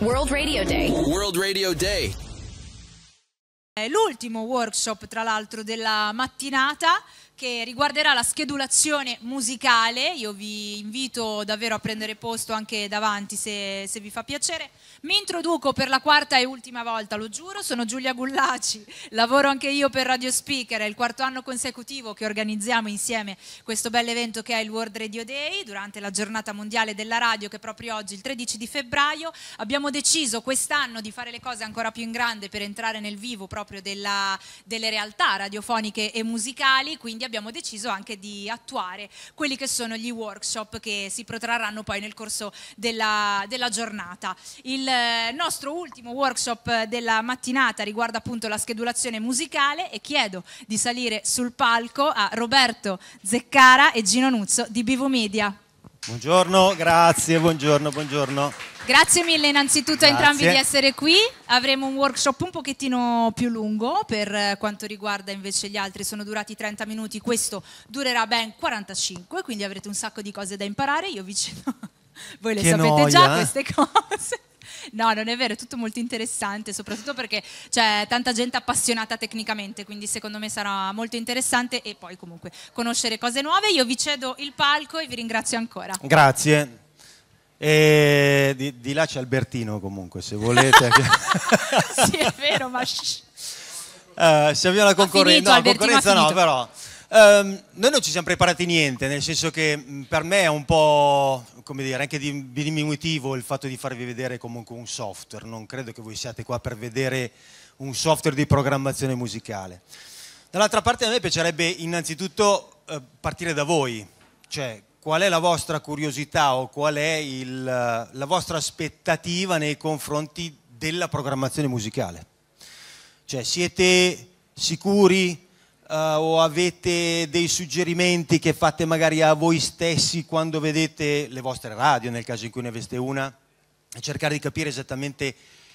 World Radio Day. World Radio Day. l'ultimo workshop, tra l'altro, della mattinata che riguarderà la schedulazione musicale. Io vi invito davvero a prendere posto anche davanti se, se vi fa piacere. Mi introduco per la quarta e ultima volta, lo giuro, sono Giulia Gullaci, lavoro anche io per Radio Speaker, è il quarto anno consecutivo che organizziamo insieme questo bel evento che è il World Radio Day durante la giornata mondiale della radio che è proprio oggi, il 13 di febbraio. Abbiamo deciso quest'anno di fare le cose ancora più in grande per entrare nel vivo proprio proprio della, delle realtà radiofoniche e musicali, quindi abbiamo deciso anche di attuare quelli che sono gli workshop che si protrarranno poi nel corso della, della giornata. Il eh, nostro ultimo workshop della mattinata riguarda appunto la schedulazione musicale e chiedo di salire sul palco a Roberto Zeccara e Gino Nuzzo di Bivo Media. Buongiorno, grazie, buongiorno, buongiorno. Grazie mille innanzitutto grazie. a entrambi di essere qui. Avremo un workshop un pochettino più lungo per quanto riguarda invece gli altri, sono durati 30 minuti, questo durerà ben 45, quindi avrete un sacco di cose da imparare, io vi cedo, voi le che sapete noia, già eh. queste cose. No, non è vero, è tutto molto interessante, soprattutto perché c'è tanta gente appassionata tecnicamente, quindi secondo me sarà molto interessante e poi comunque conoscere cose nuove. Io vi cedo il palco e vi ringrazio ancora. Grazie. E di, di là c'è Albertino comunque, se volete. sì, è vero, ma... Uh, si avvia la concorrenza, no, la concorrenza no, però... Um, noi non ci siamo preparati niente, nel senso che mm, per me è un po' come dire, anche di, di diminutivo il fatto di farvi vedere comunque un software, non credo che voi siate qua per vedere un software di programmazione musicale. Dall'altra parte a me piacerebbe innanzitutto eh, partire da voi, cioè qual è la vostra curiosità o qual è il, eh, la vostra aspettativa nei confronti della programmazione musicale. Cioè siete sicuri uh, o avete dei suggerimenti che fate magari a voi stessi quando vedete le vostre radio, nel caso in cui ne aveste una, e cercare di capire esattamente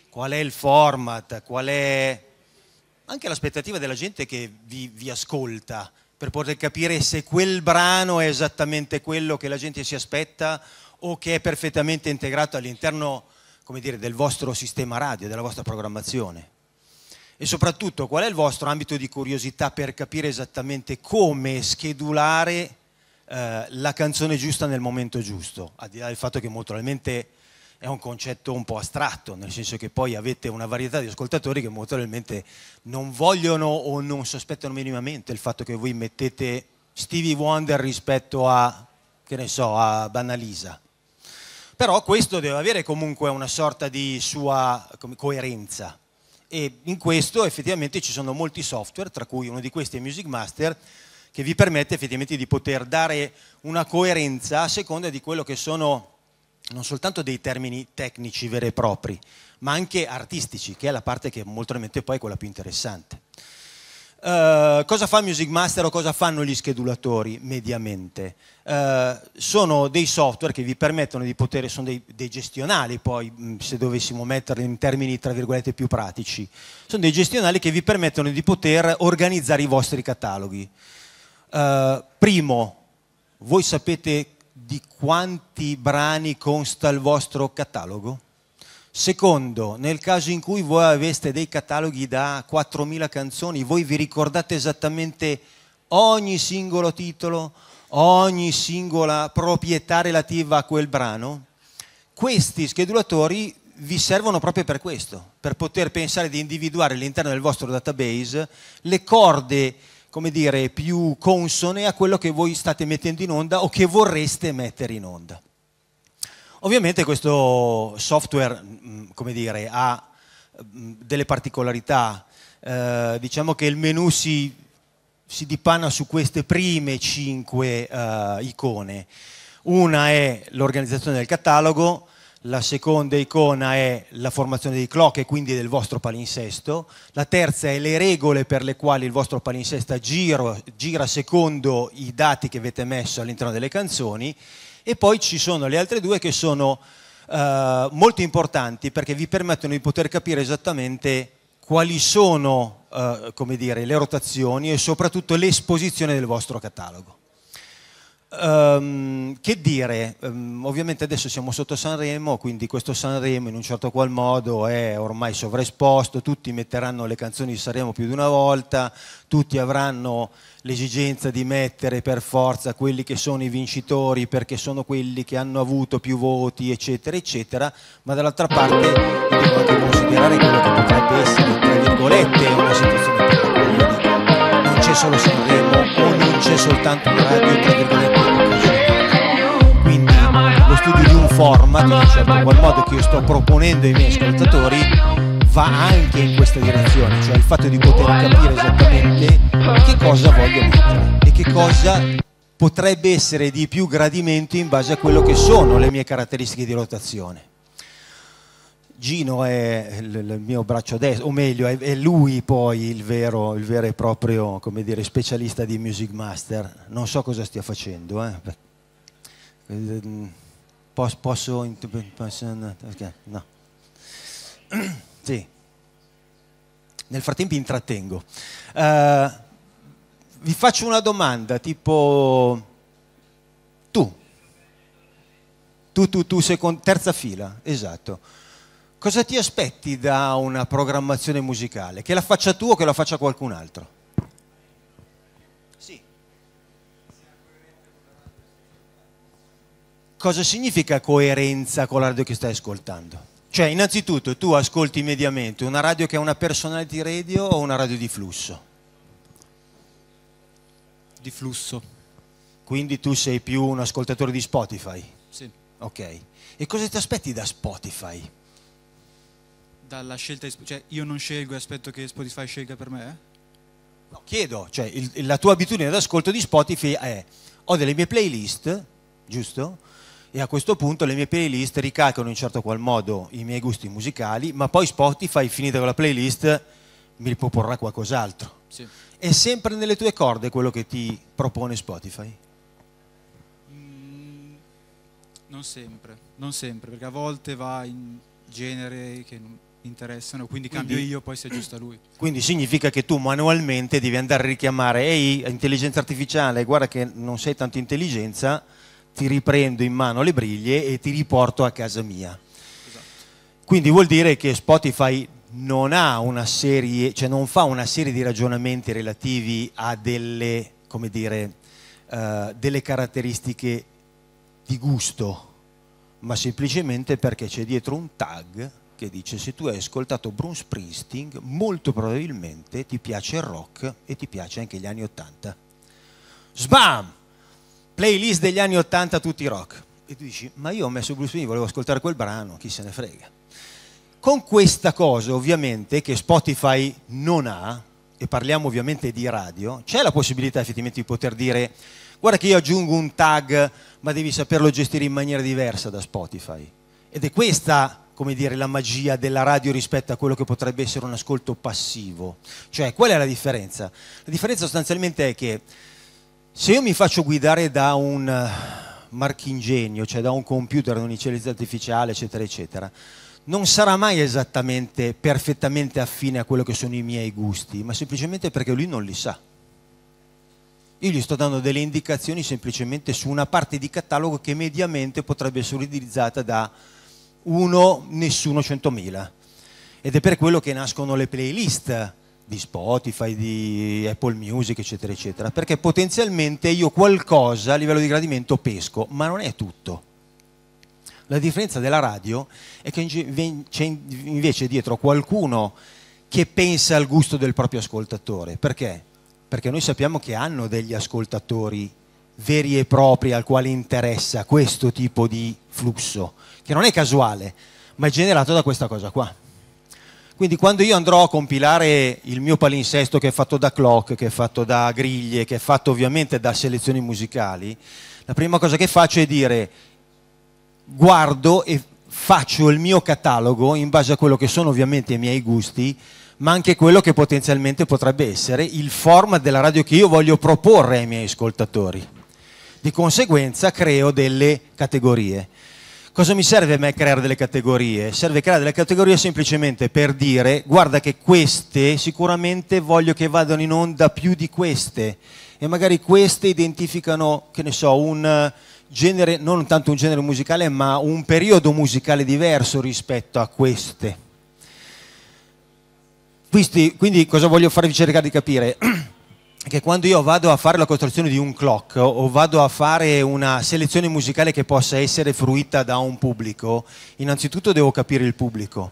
qual è il format, qual è anche l'aspettativa della gente che vi, vi ascolta, per poter capire se quel brano è esattamente quello che la gente si aspetta o che è perfettamente integrato all'interno come dire, del vostro sistema radio, della vostra programmazione e soprattutto qual è il vostro ambito di curiosità per capire esattamente come schedulare eh, la canzone giusta nel momento giusto, al di là del fatto che molto probabilmente è un concetto un po' astratto, nel senso che poi avete una varietà di ascoltatori che molto probabilmente non vogliono o non sospettano minimamente il fatto che voi mettete Stevie Wonder rispetto a, che ne so, a Banalisa. Però questo deve avere comunque una sorta di sua coerenza e in questo effettivamente ci sono molti software, tra cui uno di questi è Music Master, che vi permette effettivamente di poter dare una coerenza a seconda di quello che sono non soltanto dei termini tecnici veri e propri, ma anche artistici, che è la parte che molto probabilmente poi è quella più interessante. Eh, cosa fa Music Master o cosa fanno gli schedulatori mediamente? Uh, sono dei software che vi permettono di poter, sono dei, dei gestionali poi, se dovessimo metterli in termini tra virgolette più pratici, sono dei gestionali che vi permettono di poter organizzare i vostri cataloghi. Uh, primo, voi sapete di quanti brani consta il vostro catalogo? Secondo, nel caso in cui voi aveste dei cataloghi da 4.000 canzoni, voi vi ricordate esattamente ogni singolo titolo, ogni singola proprietà relativa a quel brano? Questi schedulatori vi servono proprio per questo, per poter pensare di individuare all'interno del vostro database le corde come dire, più consone a quello che voi state mettendo in onda o che vorreste mettere in onda. Ovviamente questo software, mm, come dire, ha mm, delle particolarità. Eh, diciamo che il menu si, si, dipana su queste prime cinque eh, icone. Una è l'organizzazione del catalogo, la seconda icona è la formazione dei clock e quindi del vostro palinsesto, la terza è le regole per le quali il vostro palinsesto gira, gira secondo i dati che avete messo all'interno delle canzoni e poi ci sono le altre due che sono eh, molto importanti perché vi permettono di poter capire esattamente quali sono eh, dire, le rotazioni e soprattutto l'esposizione del vostro catalogo. Um, che dire, um, ovviamente adesso siamo sotto Sanremo, quindi questo Sanremo in un certo qual modo è ormai sovraesposto, tutti metteranno le canzoni di Sanremo più di una volta, tutti avranno l'esigenza di mettere per forza quelli che sono i vincitori perché sono quelli che hanno avuto più voti, eccetera, eccetera, ma dall'altra parte devo anche considerare quello che potrebbe essere, tra virgolette, una situazione per la quale non c'è solo Sanremo, c'è soltanto una radio tra virgolette occasionale. Quindi lo studio di un format, in un certo qual modo che io sto proponendo ai miei ascoltatori, va anche in questa direzione, cioè il fatto di poter capire esattamente che cosa voglio mettere e che cosa potrebbe essere di più gradimento in base a quello che sono le mie caratteristiche di rotazione. Gino è il, mio braccio destro, o meglio, è, lui poi il vero, il vero e proprio dire, specialista di Music Master. Non so cosa stia facendo. Eh. Ehm, posso... posso, posso no. sì. Nel frattempo intrattengo. Uh, vi faccio una domanda, tipo... Tu. Tu, tu, tu, seconda, terza fila, esatto Cosa ti aspetti da una programmazione musicale? Che la faccia tu o che la faccia qualcun altro? Sì. Cosa significa coerenza con la radio che stai ascoltando? Cioè, innanzitutto, tu ascolti mediamente una radio che è una personality radio o una radio di flusso? Di flusso. Quindi tu sei più un ascoltatore di Spotify? Sì. Ok. E cosa ti aspetti da Spotify? dalla scelta Cioè io non scelgo e aspetto che Spotify scelga per me? No, chiedo, cioè il, la tua abitudine d'ascolto di Spotify è ho delle mie playlist, giusto? E a questo punto le mie playlist ricalcano in certo qual modo i miei gusti musicali, ma poi Spotify, finita con la playlist, mi riproporrà qualcos'altro. Sì. È sempre nelle tue corde quello che ti propone Spotify? Mm, non sempre, non sempre, perché a volte va in genere che interessano, quindi, quindi cambio io, poi si aggiusta lui. Quindi significa che tu manualmente devi andare a richiamare, ehi, intelligenza artificiale, guarda che non sei tanto intelligenza, ti riprendo in mano le briglie e ti riporto a casa mia. Esatto. Quindi vuol dire che Spotify non ha una serie, cioè non fa una serie di ragionamenti relativi a delle, come dire, uh, delle caratteristiche di gusto, ma semplicemente perché c'è dietro un tag che dice se tu hai ascoltato Bruce Springsteen molto probabilmente ti piace il rock e ti piace anche gli anni 80. Sbam! Playlist degli anni 80 tutti rock. E tu dici ma io ho messo Bruce Springsteen, volevo ascoltare quel brano, chi se ne frega. Con questa cosa ovviamente che Spotify non ha, e parliamo ovviamente di radio, c'è la possibilità effettivamente di poter dire guarda che io aggiungo un tag ma devi saperlo gestire in maniera diversa da Spotify. Ed è questa come dire, la magia della radio rispetto a quello che potrebbe essere un ascolto passivo. Cioè, qual è la differenza? La differenza sostanzialmente è che se io mi faccio guidare da un eh, marchingegno, cioè da un computer, da un'intelligenza artificiale, eccetera, eccetera, non sarà mai esattamente perfettamente affine a quello che sono i miei gusti, ma semplicemente perché lui non li sa. Io gli sto dando delle indicazioni semplicemente su una parte di catalogo che mediamente potrebbe essere utilizzata da uno, nessuno 100.000. Ed è per quello che nascono le playlist di Spotify, di Apple Music, eccetera, eccetera, perché potenzialmente io qualcosa a livello di gradimento pesco, ma non è tutto. La differenza della radio è che c'è invece dietro qualcuno che pensa al gusto del proprio ascoltatore, perché? Perché noi sappiamo che hanno degli ascoltatori veri e propri al quale interessa questo tipo di flusso che non è casuale, ma è generato da questa cosa qua. Quindi quando io andrò a compilare il mio palinsesto che è fatto da clock, che è fatto da griglie, che è fatto ovviamente da selezioni musicali, la prima cosa che faccio è dire guardo e faccio il mio catalogo in base a quello che sono ovviamente i miei gusti, ma anche quello che potenzialmente potrebbe essere il format della radio che io voglio proporre ai miei ascoltatori. Di conseguenza creo delle categorie. Cosa mi serve a me creare delle categorie? Serve creare delle categorie semplicemente per dire guarda che queste sicuramente voglio che vadano in onda più di queste e magari queste identificano, che ne so, un genere, non tanto un genere musicale, ma un periodo musicale diverso rispetto a queste. Quindi, quindi cosa voglio farvi cercare di capire? che quando io vado a fare la costruzione di un clock o vado a fare una selezione musicale che possa essere fruita da un pubblico, innanzitutto devo capire il pubblico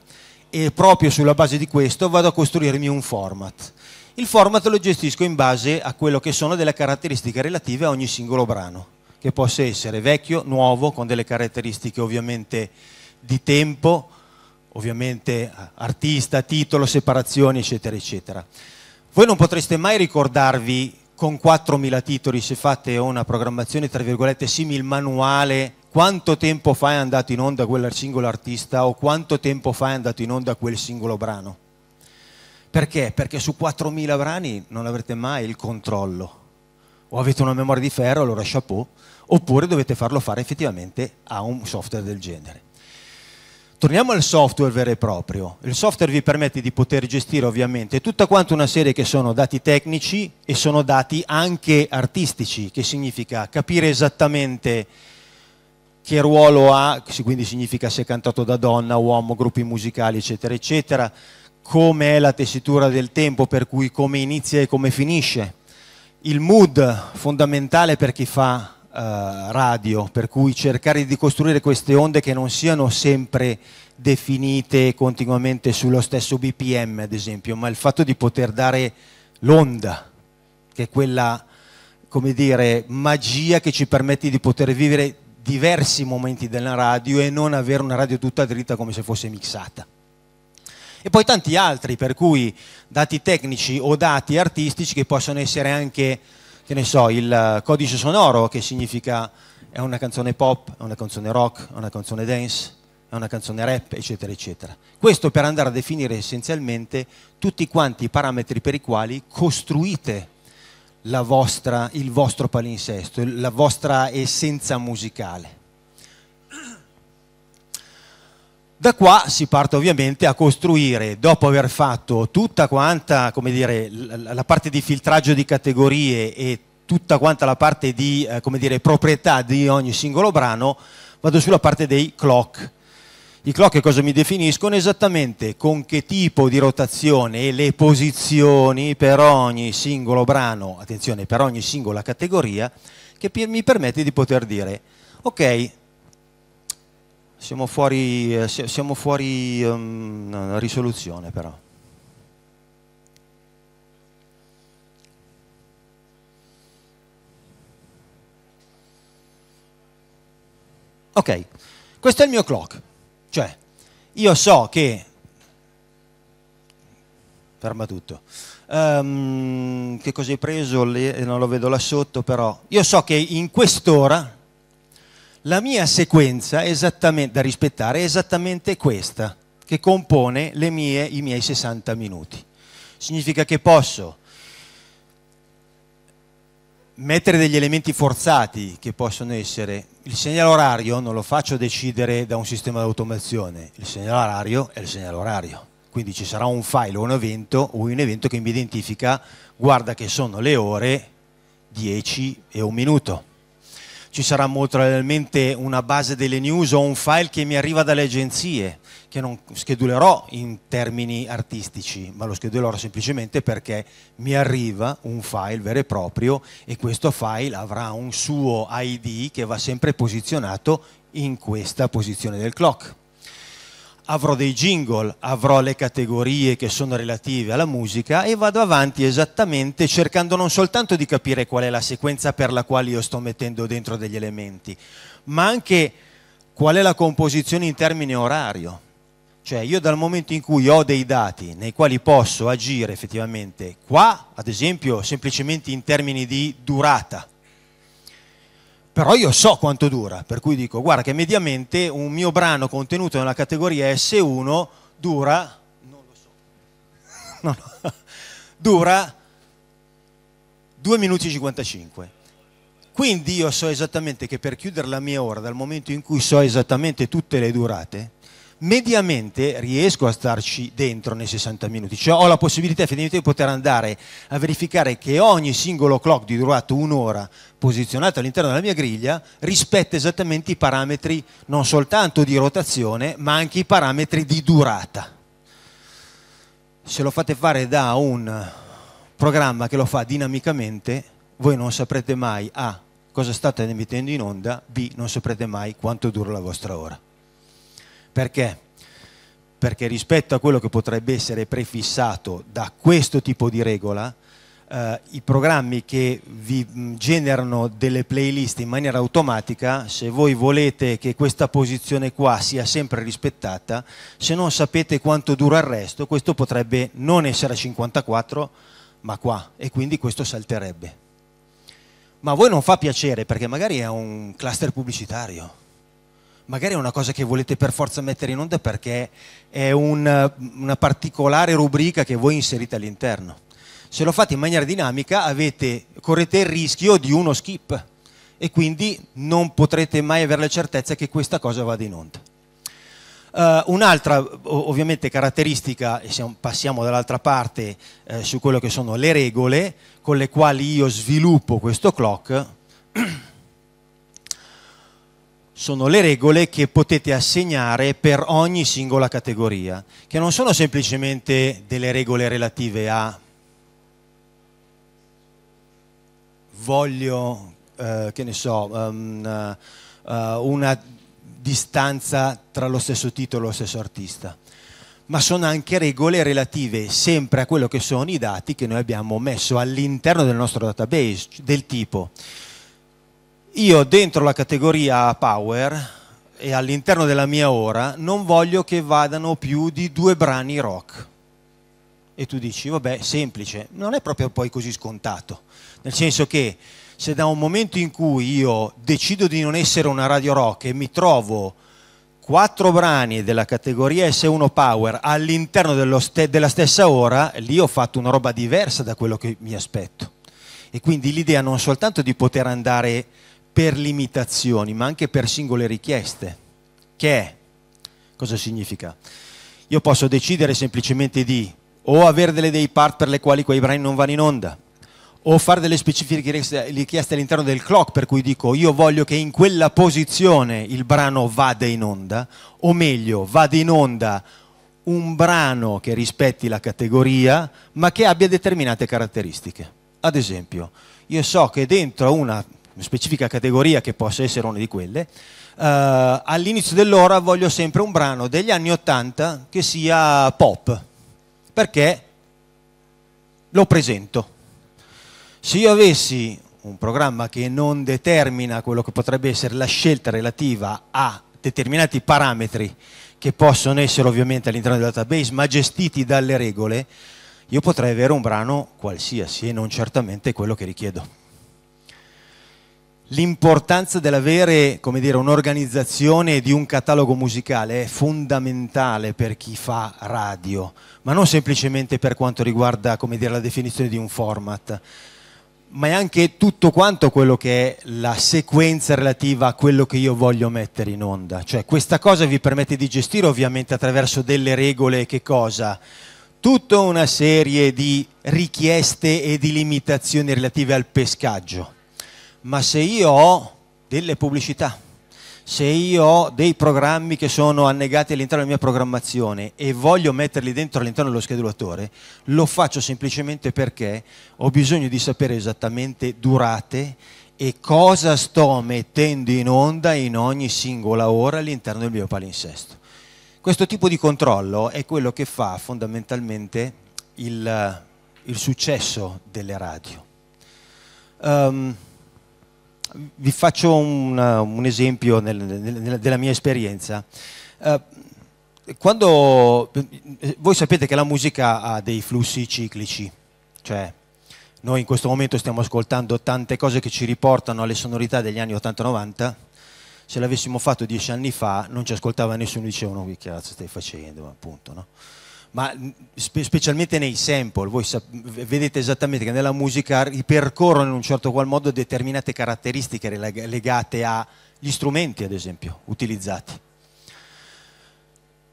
e proprio sulla base di questo vado a costruirmi un format. Il format lo gestisco in base a quello che sono delle caratteristiche relative a ogni singolo brano, che possa essere vecchio, nuovo, con delle caratteristiche ovviamente di tempo, ovviamente artista, titolo, separazioni, eccetera, eccetera. Voi non potreste mai ricordarvi con 4.000 titoli, se fate una programmazione tra virgolette simil manuale, quanto tempo fa è andato in onda quel singolo artista o quanto tempo fa è andato in onda quel singolo brano. Perché? Perché su 4.000 brani non avrete mai il controllo. O avete una memoria di ferro, allora chapeau, oppure dovete farlo fare effettivamente a un software del genere torniamo al software vero e proprio. Il software vi permette di poter gestire ovviamente tutta quanta una serie che sono dati tecnici e sono dati anche artistici, che significa capire esattamente che ruolo ha, quindi significa se è cantato da donna, uomo, gruppi musicali, eccetera, eccetera, come è la tessitura del tempo, per cui come inizia e come finisce. Il mood fondamentale per chi fa eh, radio, per cui cercare di costruire queste onde che non siano sempre definite continuamente sullo stesso BPM, ad esempio, ma il fatto di poter dare l'onda, che è quella, come dire, magia che ci permette di poter vivere diversi momenti della radio e non avere una radio tutta dritta come se fosse mixata. E poi tanti altri, per cui dati tecnici o dati artistici che possono essere anche che ne so, il eh, codice sonoro che significa è una canzone pop, è una canzone rock, è una canzone dance, è una canzone rap, eccetera, eccetera. Questo per andare a definire essenzialmente tutti quanti i parametri per i quali costruite vostra, il vostro palinsesto, la vostra essenza musicale. Da qua si parte ovviamente a costruire, dopo aver fatto tutta quanta dire, la parte di filtraggio di categorie e tutta quanta la parte di eh, dire, proprietà di ogni singolo brano, vado sulla parte dei clock. I clock cosa mi definiscono? Esattamente con che tipo di rotazione e le posizioni per ogni singolo brano, attenzione, per ogni singola categoria, che mi permette di poter dire, ok, siamo fuori, eh, siamo fuori um, risoluzione però. Ok, questo è il mio clock, cioè io so che, ferma tutto, um, che cosa hai preso, Le... non lo vedo là sotto però, io so che in quest'ora la mia sequenza da rispettare è esattamente questa, che compone mie, i miei 60 minuti. Significa che posso mettere degli elementi forzati che possono essere il segnale orario non lo faccio decidere da un sistema di automazione, il segnale orario è il segnale orario. Quindi ci sarà un file o un evento o un evento che mi identifica, guarda che sono le ore 10 e un minuto ci sarà molto probabilmente una base delle news o un file che mi arriva dalle agenzie, che non schedulerò in termini artistici, ma lo schedulerò semplicemente perché mi arriva un file vero e proprio e questo file avrà un suo ID che va sempre posizionato in questa posizione del clock avrò dei jingle, avrò le categorie che sono relative alla musica e vado avanti esattamente cercando non soltanto di capire qual è la sequenza per la quale io sto mettendo dentro degli elementi, ma anche qual è la composizione in termini orario. Cioè io dal momento in cui ho dei dati nei quali posso agire effettivamente qua, ad esempio semplicemente in termini di durata, però io so quanto dura, per cui dico, guarda che mediamente un mio brano contenuto nella categoria S1 dura, non lo so, no, no, dura 2 minuti e 55. Quindi io so esattamente che per chiudere la mia ora, dal momento in cui so esattamente tutte le durate, mediamente riesco a starci dentro nei 60 minuti, cioè ho la possibilità effettivamente di poter andare a verificare che ogni singolo clock di durata un'ora posizionato all'interno della mia griglia rispetta esattamente i parametri non soltanto di rotazione ma anche i parametri di durata. Se lo fate fare da un programma che lo fa dinamicamente, voi non saprete mai A cosa state emettendo in onda, B non saprete mai quanto dura la vostra ora. Perché? Perché rispetto a quello che potrebbe essere prefissato da questo tipo di regola, eh, i programmi che vi mm, generano delle playlist in maniera automatica, se voi volete che questa posizione qua sia sempre rispettata, se non sapete quanto dura il resto, questo potrebbe non essere a 54, ma qua, e quindi questo salterebbe. Ma a voi non fa piacere perché magari è un cluster pubblicitario magari è una cosa che volete per forza mettere in onda perché è una, una particolare rubrica che voi inserite all'interno. Se lo fate in maniera dinamica avete, correte il rischio di uno skip e quindi non potrete mai avere la certezza che questa cosa vada in onda. Uh, un'altra ovviamente caratteristica, e siamo, passiamo dall'altra parte eh, su quello che sono le regole con le quali io sviluppo questo clock, sono le regole che potete assegnare per ogni singola categoria, che non sono semplicemente delle regole relative a voglio, eh, che ne so, um, uh, una distanza tra lo stesso titolo e lo stesso artista, ma sono anche regole relative sempre a quello che sono i dati che noi abbiamo messo all'interno del nostro database, del tipo io dentro la categoria power e all'interno della mia ora non voglio che vadano più di due brani rock. E tu dici, vabbè, semplice, non è proprio poi così scontato, nel senso che se da un momento in cui io decido di non essere una radio rock e mi trovo quattro brani della categoria S1 Power all'interno ste della stessa ora, lì ho fatto una roba diversa da quello che mi aspetto. E quindi l'idea non soltanto di poter andare per limitazioni, ma anche per singole richieste. Che è? Cosa significa? Io posso decidere semplicemente di o avere delle dei part per le quali quei brani non vanno in onda, o fare delle specifiche richieste all'interno del clock per cui dico io voglio che in quella posizione il brano vada in onda, o meglio, vada in onda un brano che rispetti la categoria ma che abbia determinate caratteristiche. Ad esempio, io so che dentro una una specifica categoria che possa essere una di quelle, uh, all'inizio dell'ora voglio sempre un brano degli anni 80 che sia pop, perché lo presento. Se io avessi un programma che non determina quello che potrebbe essere la scelta relativa a determinati parametri che possono essere ovviamente all'interno del database ma gestiti dalle regole, io potrei avere un brano qualsiasi e non certamente quello che richiedo l'importanza dell'avere un'organizzazione di un catalogo musicale è fondamentale per chi fa radio, ma non semplicemente per quanto riguarda dire, la definizione di un format, ma è anche tutto quanto quello che è la sequenza relativa a quello che io voglio mettere in onda. Cioè questa cosa vi permette di gestire ovviamente attraverso delle regole che cosa? Tutta una serie di richieste e di limitazioni relative al pescaggio ma se io ho delle pubblicità, se io ho dei programmi che sono annegati all'interno della mia programmazione e voglio metterli dentro all'interno dello schedulatore, lo faccio semplicemente perché ho bisogno di sapere esattamente durate e cosa sto mettendo in onda in ogni singola ora all'interno del mio palinsesto. Questo tipo di controllo è quello che fa fondamentalmente il, il successo delle radio. Um, vi faccio un, uh, un esempio nel, nel, della mia esperienza. Uh, quando, uh, voi sapete che la musica ha dei flussi ciclici, cioè noi in questo momento stiamo ascoltando tante cose che ci riportano alle sonorità degli anni 80-90. Se l'avessimo fatto dieci anni fa non ci ascoltava nessuno e dicevano oh, che cazzo stai facendo, appunto. No? ma mm, spe specialmente nei sample, voi vedete esattamente che nella musica ripercorrono in un certo qual modo determinate caratteristiche leg legate agli strumenti, ad esempio, utilizzati.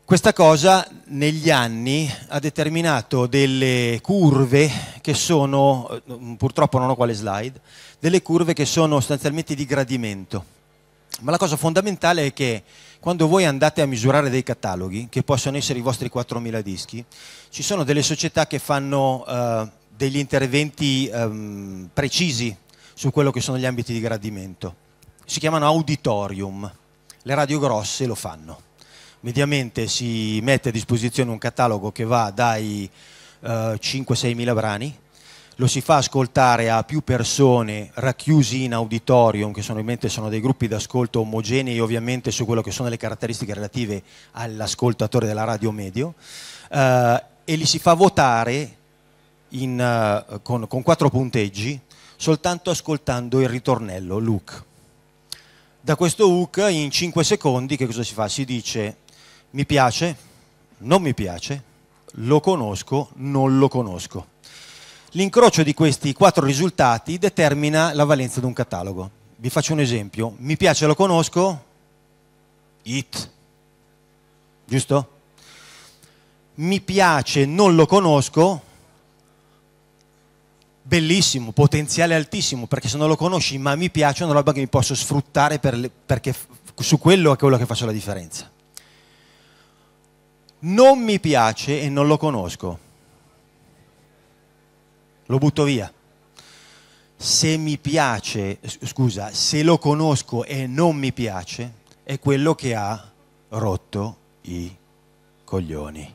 Questa cosa negli anni ha determinato delle curve che sono, eh, mm, purtroppo non ho quale slide, delle curve che sono sostanzialmente di gradimento. Ma la cosa fondamentale è che quando voi andate a misurare dei cataloghi, che possono essere i vostri 4.000 dischi, ci sono delle società che fanno eh, degli interventi ehm, precisi su quello che sono gli ambiti di gradimento. Si chiamano auditorium. Le radio grosse lo fanno. Mediamente si mette a disposizione un catalogo che va dai eh, 5-6 mila brani lo si fa ascoltare a più persone racchiusi in auditorium, che sono, ovviamente sono dei gruppi d'ascolto omogenei ovviamente su quello che sono le caratteristiche relative all'ascoltatore della radio medio, eh, e li si fa votare in, eh, con, con quattro punteggi soltanto ascoltando il ritornello, look. Da questo hook in 5 secondi che cosa si fa? Si dice mi piace, non mi piace, lo conosco, non lo conosco. L'incrocio di questi quattro risultati determina la valenza di un catalogo. Vi faccio un esempio. Mi piace, lo conosco, it, giusto? Mi piace, non lo conosco, bellissimo, potenziale altissimo, perché se non lo conosci ma mi piace è una roba che mi posso sfruttare per le, perché su quello è quello che faccio la differenza. Non mi piace e non lo conosco lo butto via. Se mi piace, scusa, se lo conosco e non mi piace, è quello che ha rotto i coglioni.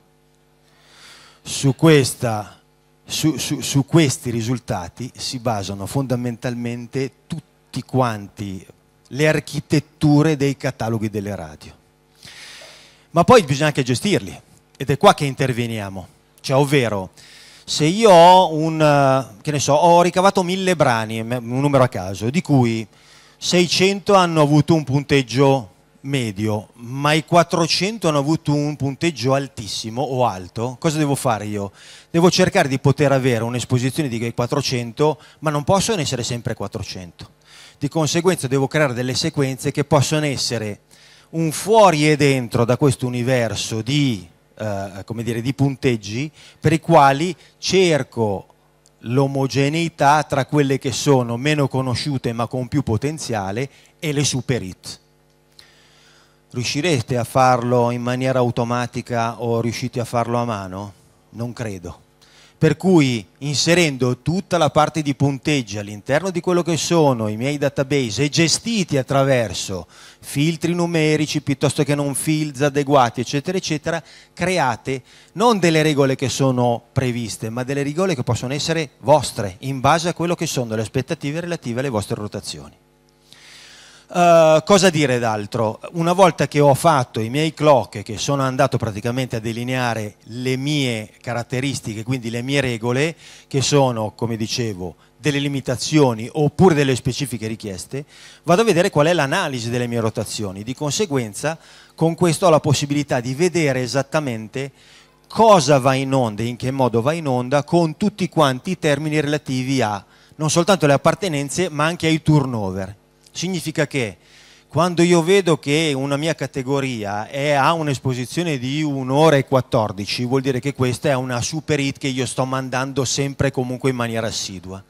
Su, questa, su, su, su questi risultati si basano fondamentalmente tutti quanti le architetture dei cataloghi delle radio. Ma poi bisogna anche gestirli ed è qua che interveniamo, cioè ovvero se io ho un, eh, che ne so, ho ricavato mille brani, un numero a caso, di cui 600 hanno avuto un punteggio medio, ma i 400 hanno avuto un punteggio altissimo o alto, cosa devo fare io? Devo cercare di poter avere un'esposizione di quei 400, ma non possono essere sempre 400. Di conseguenza devo creare delle sequenze che possono essere un fuori e dentro da questo universo di eh, come dire, di punteggi per i quali cerco l'omogeneità tra quelle che sono meno conosciute ma con più potenziale e le super hit. Riuscirete a farlo in maniera automatica o riuscite a farlo a mano? Non credo. Per cui inserendo tutta la parte di punteggi all'interno di quello che sono i miei database e gestiti attraverso filtri numerici piuttosto che non fields adeguati eccetera eccetera, create non delle regole che sono previste ma delle regole che possono essere vostre in base a quello che sono le aspettative relative alle vostre rotazioni. Eh, cosa dire d'altro? Una volta che ho fatto i miei clock, che sono andato praticamente a delineare le mie caratteristiche, quindi le mie regole, che sono, come dicevo, delle limitazioni oppure delle specifiche richieste, vado a vedere qual è l'analisi delle mie rotazioni. Di conseguenza, con questo ho la possibilità di vedere esattamente cosa va in onda e in che modo va in onda con tutti quanti i termini relativi a non soltanto le appartenenze, ma anche ai turnover Significa che quando io vedo che una mia categoria è, ha un'esposizione di un'ora e 14, vuol dire che questa è una super hit che io sto mandando sempre e comunque in maniera assidua.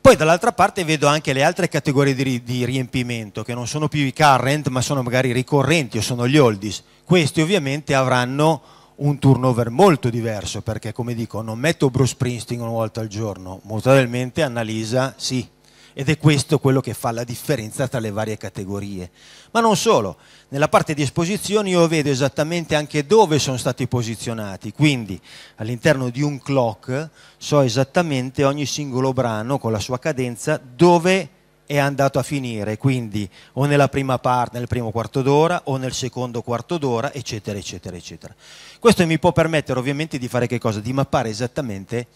Poi dall'altra parte vedo anche le altre categorie di, di, riempimento, che non sono più i current, ma sono magari ricorrenti o sono gli oldies. Questi ovviamente avranno un turnover molto diverso, perché come dico, non metto Bruce Springsteen una volta al giorno, molto probabilmente Annalisa sì ed è questo quello che fa la differenza tra le varie categorie. Ma non solo, nella parte di esposizione io vedo esattamente anche dove sono stati posizionati, quindi all'interno di un clock so esattamente ogni singolo brano con la sua cadenza dove è andato a finire, quindi o nella prima parte, nel primo quarto d'ora o nel secondo quarto d'ora, eccetera, eccetera, eccetera. Questo mi può permettere ovviamente di fare che cosa? Di mappare esattamente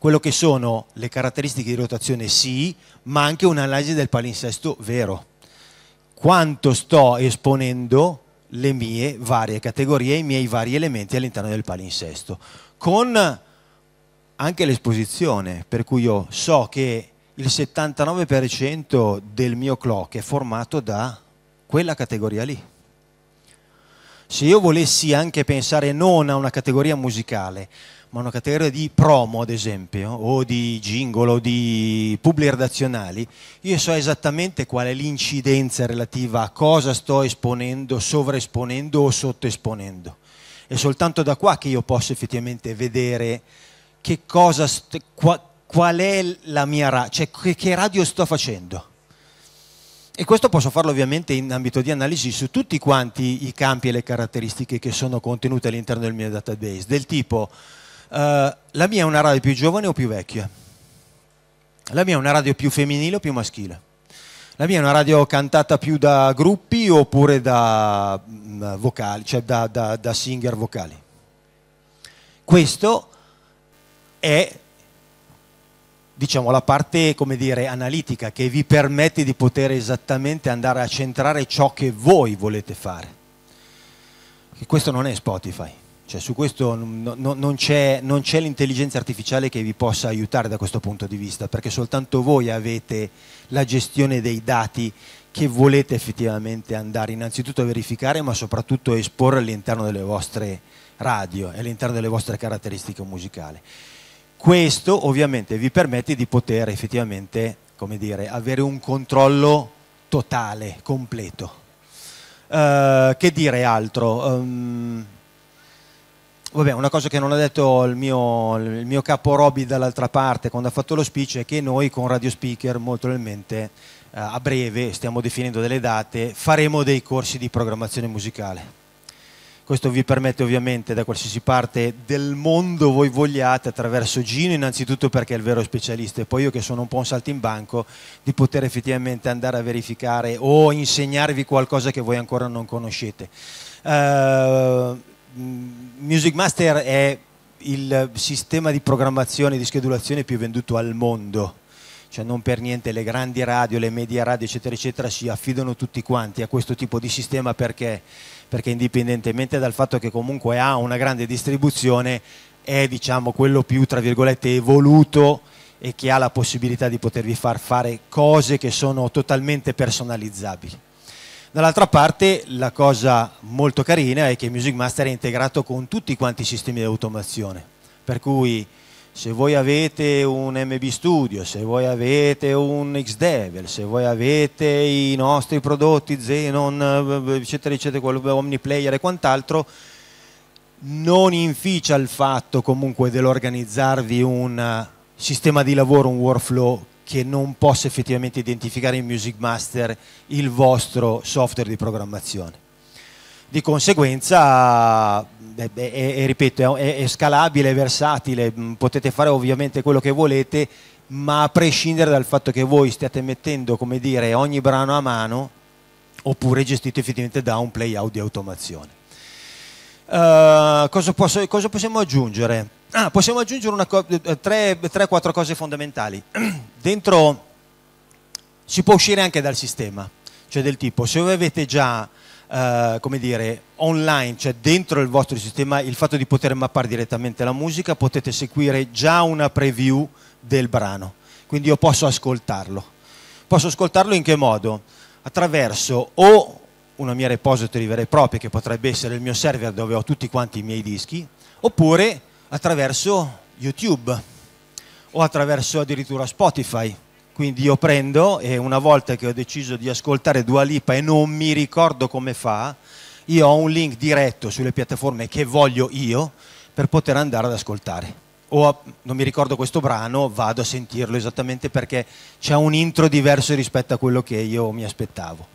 quello che sono le caratteristiche di rotazione sì, ma anche un'analisi del palinsesto vero. Quanto sto esponendo le mie varie categorie, i miei vari elementi all'interno del palinsesto, con anche l'esposizione, per cui io so che il 79% del mio clock è formato da quella categoria lì. Se io volessi anche pensare non a una categoria musicale, monocatere di promo, ad esempio, o di jingle o di publi redazionali, io so esattamente qual è l'incidenza relativa a cosa sto esponendo, sovraesponendo o sottoesponendo. È soltanto da qua che io posso effettivamente vedere che cosa, qua, qual è la mia radio, cioè che, che radio sto facendo. E questo posso farlo ovviamente in ambito di analisi su tutti quanti i campi e le caratteristiche che sono contenute all'interno del mio database, del tipo eh, la mia è una radio più giovane o più vecchia? La mia è una radio più femminile o più maschile? La mia è una radio cantata più da gruppi oppure da, mh, mm, vocali, cioè da, da, da singer vocali? Questo è diciamo, la parte dire, analitica che vi permette di poter esattamente andare a centrare ciò che voi volete fare. E questo non è Spotify. Cioè, su questo no, no, non, c'è, l'intelligenza artificiale che vi possa aiutare da questo punto di vista, perché soltanto voi avete la gestione dei dati che volete effettivamente andare innanzitutto a verificare, ma soprattutto a esporre all'interno delle vostre radio e all'interno delle vostre caratteristiche musicali. Questo ovviamente vi permette di poter effettivamente dire, avere un controllo totale, completo. Uh, che dire altro? Um, Vabbè, una cosa che non ha detto il mio, il mio capo Robby dall'altra parte quando ha fatto lo speech è che noi con Radio Speaker molto probabilmente eh, a breve, stiamo definendo delle date, faremo dei corsi di programmazione musicale. Questo vi permette ovviamente da qualsiasi parte del mondo voi vogliate, attraverso Gino innanzitutto perché è il vero specialista e poi io che sono un po' un saltimbanco, di poter effettivamente andare a verificare o insegnarvi qualcosa che voi ancora non conoscete. Uh, Mm, Music Master è il sistema di programmazione e di schedulazione più venduto al mondo. Cioè non per niente le grandi radio, le media radio, eccetera, eccetera, si affidano tutti quanti a questo tipo di sistema perché, perché indipendentemente dal fatto che comunque ha una grande distribuzione, è diciamo, quello più, tra virgolette, evoluto e che ha la possibilità di potervi far fare cose che sono totalmente personalizzabili. Dall'altra parte la cosa molto carina è che Music Master è integrato con tutti quanti i sistemi di automazione, per cui se voi avete un MB Studio, se voi avete un Xdevil, se voi avete i nostri prodotti Xenon, eccetera, eccetera, Omniplayer e quant'altro, non inficia il fatto comunque dell'organizzarvi un eh, sistema di lavoro, un workflow che non possa effettivamente identificare in Music Master il vostro software di programmazione. Di conseguenza, è, eh, è, è, ripeto, è scalabile, è versatile, mm, potete fare ovviamente quello che volete, ma a prescindere dal fatto che voi stiate mettendo come dire, ogni brano a mano oppure gestito effettivamente da un play out di automazione. Uh, cosa, posso, cosa possiamo aggiungere? Ah, possiamo aggiungere 3-4 eh, cose fondamentali. Dentro si può uscire anche dal sistema, cioè del tipo se voi avete già eh, come dire, online, cioè dentro il vostro sistema, il fatto di poter mappare direttamente la musica, potete seguire già una preview del brano, quindi io posso ascoltarlo. Posso ascoltarlo in che modo? Attraverso o una mia repository vera e propria, che potrebbe essere il mio server dove ho tutti quanti i miei dischi, oppure attraverso YouTube o attraverso addirittura Spotify. Quindi io prendo e una volta che ho deciso di ascoltare Dua Lipa e non mi ricordo come fa, io ho un link diretto sulle piattaforme che voglio io per poter andare ad ascoltare. O non mi ricordo questo brano, vado a sentirlo esattamente perché c'è un intro diverso rispetto a quello che io mi aspettavo.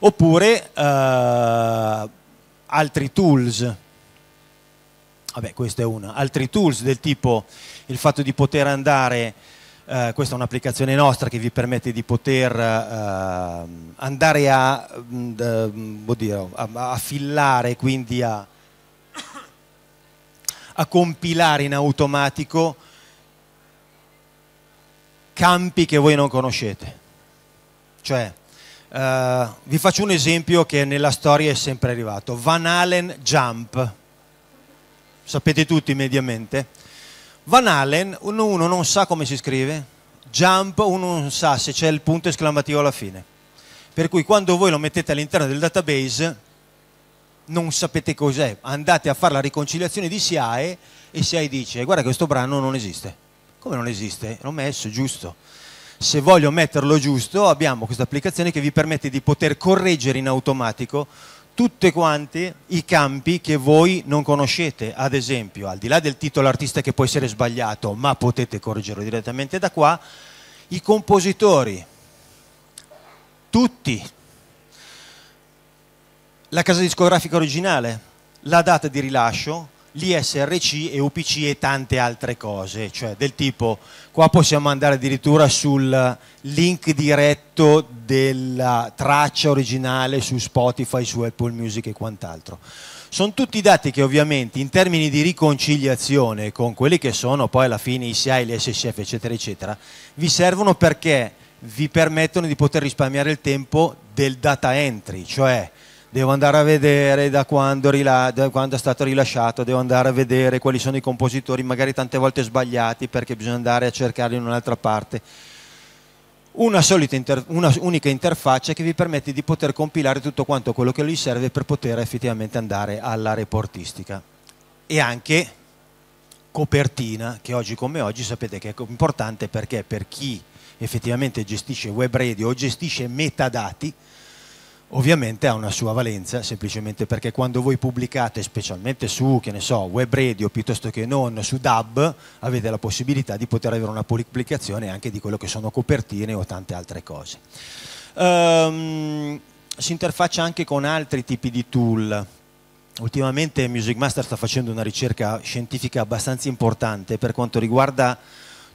Oppure eh, altri tools vabbè questo è uno, altri tools del tipo il fatto di poter andare, eh, questa è un'applicazione nostra che vi permette di poter eh, andare a, mm, mm, oddio, a, a fillare, quindi a, a compilare in automatico campi che voi non conoscete. Cioè, eh, vi faccio un esempio che nella storia è sempre arrivato. Van Allen Jump sapete tutti mediamente. Van Allen, uno non sa come si scrive, jump, uno non sa se c'è il punto esclamativo alla fine. Per cui quando voi lo mettete all'interno del database non sapete cos'è, andate a fare la riconciliazione di SIAE e SIAE dice guarda che questo brano non esiste. Come non esiste? L'ho messo giusto. Se voglio metterlo giusto abbiamo questa applicazione che vi permette di poter correggere in automatico tutte quante i campi che voi non conoscete, ad esempio, al di là del titolo artista che può essere sbagliato, ma potete correggerlo direttamente da qua, i compositori, tutti, la casa discografica originale, la data di rilascio, l'ISRC e UPC e tante altre cose, cioè del tipo qua possiamo andare addirittura sul link diretto della traccia originale su Spotify, su Apple Music e quant'altro. Sono tutti dati che ovviamente in termini di riconciliazione con quelli che sono poi alla fine i SIA, gli SSF eccetera eccetera, vi servono perché vi permettono di poter risparmiare il tempo del data entry, cioè devo andare a vedere da quando, rila- da quando, è stato rilasciato, devo andare a vedere quali sono i compositori, magari tante volte sbagliati perché bisogna andare a cercarli in un'altra parte. Una, inter- una unica interfaccia che vi permette di poter compilare tutto quanto quello che gli serve per poter effettivamente andare alla reportistica. E anche copertina, che oggi come oggi sapete che è importante perché per chi effettivamente gestisce web radio o gestisce metadati, ovviamente ha una sua valenza semplicemente perché quando voi pubblicate specialmente su che ne so, web radio piuttosto che non su DAB avete la possibilità di poter avere una pubblicazione anche di quello che sono copertine o tante altre cose um, si interfaccia anche con altri tipi di tool ultimamente Music Master sta facendo una ricerca scientifica abbastanza importante per quanto riguarda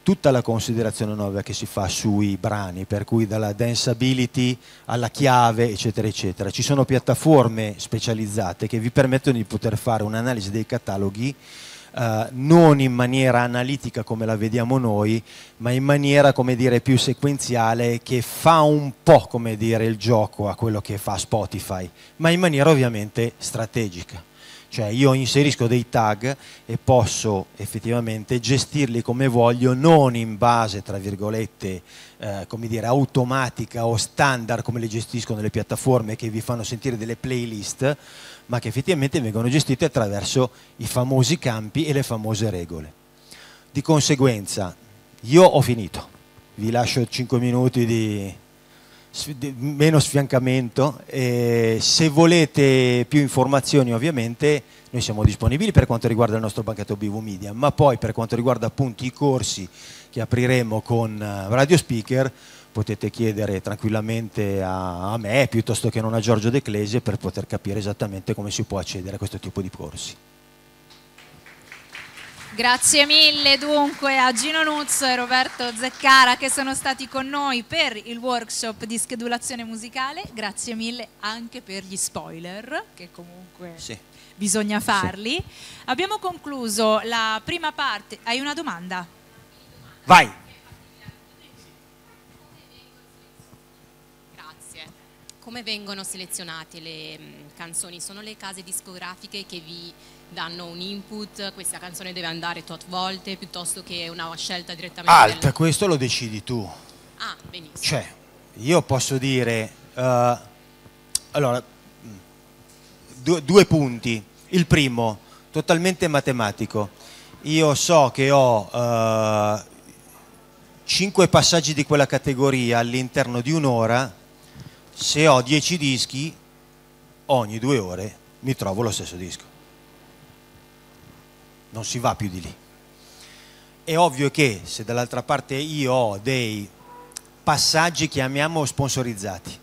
tutta la considerazione nuova che si fa sui brani, per cui dalla danceability alla chiave, eccetera, eccetera. Ci sono piattaforme specializzate che vi permettono di poter fare un'analisi dei cataloghi eh, non in maniera analitica come la vediamo noi, ma in maniera come dire più sequenziale che fa un po' come dire il gioco a quello che fa Spotify, ma in maniera ovviamente strategica. Cioè io inserisco dei tag e posso effettivamente gestirli come voglio, non in base, tra virgolette, eh, come dire, automatica o standard come le gestiscono le piattaforme che vi fanno sentire delle playlist, ma che effettivamente vengono gestite attraverso i famosi campi e le famose regole. Di conseguenza, io ho finito. Vi lascio 5 minuti di, meno sfiancamento. Eh, se volete più informazioni ovviamente noi siamo disponibili per quanto riguarda il nostro banchetto BV Media, ma poi per quanto riguarda appunto i corsi che apriremo con eh, Radio Speaker potete chiedere tranquillamente a, a me piuttosto che non a Giorgio De Clese per poter capire esattamente come si può accedere a questo tipo di corsi. Grazie mille dunque a Gino Nuzzo e Roberto Zeccara che sono stati con noi per il workshop di schedulazione musicale, grazie mille anche per gli spoiler che comunque sì. bisogna farli. Sì. Abbiamo concluso la prima parte, hai una domanda? Vai! Grazie. Come vengono selezionate le mm, canzoni? Sono le case discografiche che vi danno un input, questa canzone deve andare tot volte piuttosto che una scelta direttamente... Alta, della... questo lo decidi tu. Ah, benissimo. Cioè, io posso dire... Uh, allora, due, due punti. Il primo, totalmente matematico. Io so che ho uh, eh, 5 passaggi di quella categoria all'interno di un'ora, se ho dieci dischi, ogni due ore mi trovo lo stesso disco non si va più di lì. È ovvio che se dall'altra parte io ho dei passaggi, che amiamo sponsorizzati,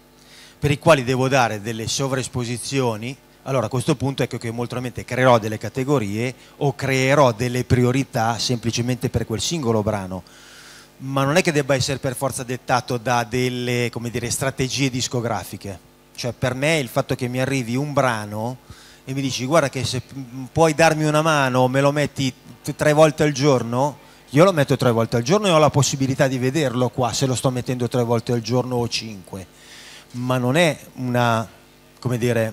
per i quali devo dare delle sovraesposizioni, allora a questo punto ecco che molto probabilmente creerò delle categorie o creerò delle priorità semplicemente per quel singolo brano, ma non è che debba essere per forza dettato da delle dire, strategie discografiche. Cioè per me il fatto che mi arrivi un brano e mi dici guarda che se puoi darmi una mano, me lo metti tre volte al giorno, io lo metto tre volte al giorno e ho la possibilità di vederlo qua se lo sto mettendo tre volte al giorno o cinque, ma non è una, come dire,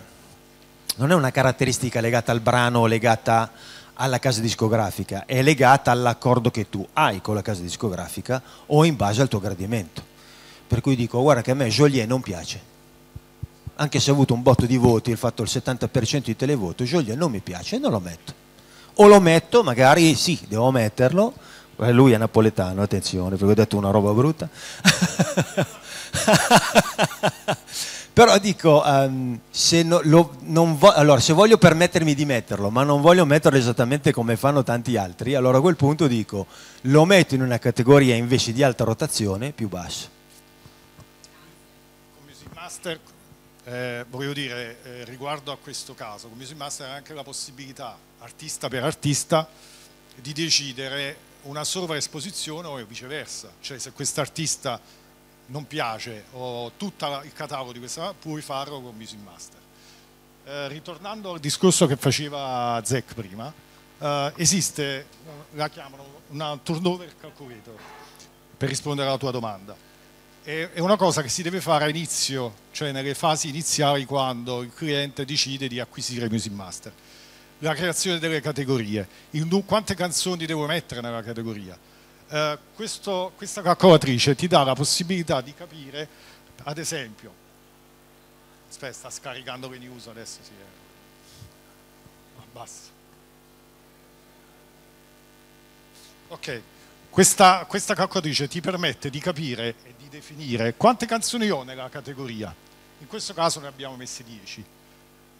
non è una caratteristica legata al brano o legata alla casa discografica, è legata all'accordo che tu hai con la casa discografica o in base al tuo gradimento. Per cui dico guarda che a me Joliet non piace, anche se ha avuto un botto di voti, il fatto il 70% di televoto, Joliet non mi piace e non lo metto. O lo metto, magari sì, devo metterlo, eh, lui è napoletano, attenzione, perché ho detto una roba brutta. Però dico, um, se, no, lo, vo allora, se, voglio permettermi di metterlo, ma non voglio metterlo esattamente come fanno tanti altri, allora a quel punto dico, lo metto in una categoria invece di alta rotazione più bassa. Music Master eh, volevo dire, eh, riguardo a questo caso, come Music Master ha anche la possibilità, artista per artista, di decidere una sovraesposizione o viceversa, cioè se quest'artista non piace o tutto il catalogo di questa, puoi farlo con Music Master. Eh, ritornando al discorso che faceva Zec prima, eh, esiste, la chiamano, una turnover calculator, per rispondere alla tua domanda è una cosa che si deve fare a inizio, cioè nelle fasi iniziali quando il cliente decide di acquisire Music Master. La creazione delle categorie, il, quante canzoni devo mettere nella categoria. Eh, questo, questa calcolatrice ti dà la possibilità di capire, ad esempio, aspetta, sta scaricando le news adesso, si è... Eh. abbassa. Ok, questa, questa calcolatrice ti permette di capire e di di definire quante canzoni ho nella categoria. In questo caso ne abbiamo messe 10.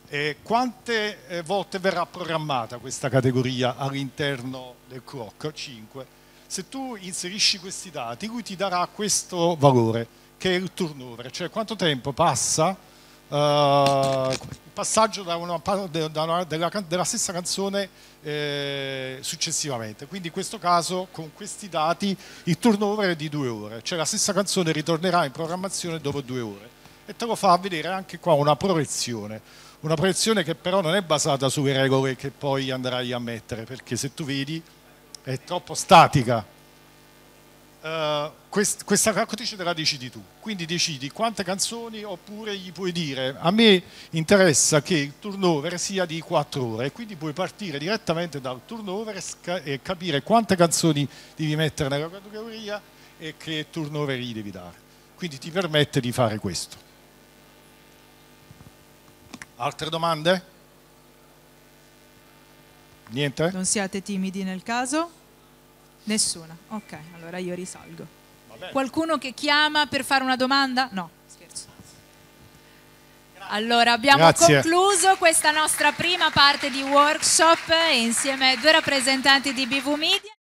E quante eh, volte verrà programmata questa categoria all'interno del CROC? 5. Se tu inserisci questi dati, lui ti darà questo valore, che è il turnover, cioè quanto tempo passa eh, il passaggio da una, da una, della, della, stessa canzone eh, successivamente. Quindi in questo caso con questi dati il turnover è di due ore, cioè la stessa canzone ritornerà in programmazione dopo due ore e te lo fa vedere anche qua una proiezione, una proiezione che però non è basata sulle regole che poi andrai a mettere, perché se tu vedi è troppo statica eh, quest, questa raccotrice te la decidi tu, quindi decidi quante canzoni oppure gli puoi dire a me interessa che il turnover sia di 4 ore, quindi puoi partire direttamente dal turnover e capire quante canzoni devi mettere nella categoria e che turnover gli devi dare, quindi ti permette di fare questo. Altre domande? Niente? Non siate timidi nel caso. Nessuna. Ok, allora io risalgo. Qualcuno che chiama per fare una domanda? No, Allora, abbiamo Grazie. concluso questa nostra prima parte di workshop insieme ai due rappresentanti di BV Media.